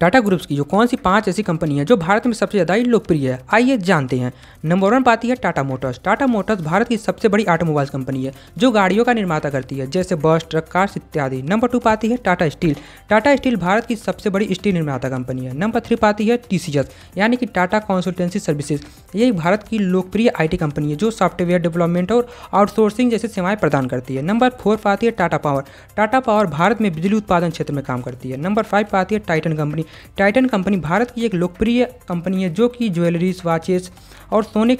Tata groups की जो कौन सी पांच ऐसी कंपनी है जो भारत में सबसे ज़्यादा लोकप्रिय है आइए जानते हैं नंबर वन पाती है टाटा मोटर्स टाटा मोटर्स भारत की सबसे बड़ी ऑटोमोबाइल कंपनी है जो गाड़ियों का निर्माता करती है जैसे बस ट्रक कार्स इत्यादि नंबर टू पाती है टाटा स्टील टाटा स्टील भारत की सबसे बड़ी स्टील निर्माता कंपनी है नंबर थ्री पाती है टी यानी कि टाटा कंसल्टेंसी सर्विसेज ये भारत की लोकप्रिय आई कंपनी है जो सॉफ्टवेयर डेवलपमेंट और आउटसोर्सिंग जैसे सेवाएं प्रदान करती है नंबर फोर पाती है टाटा पावर टाटा पावर भारत में बिजली उत्पादन क्षेत्र में काम करती है नंबर फाइव पाती है टाइटन कंपनी टाइटन कंपनी भारत की एक लोकप्रिय कंपनी है जो कि ज्वेलरीज वॉचेस और सोने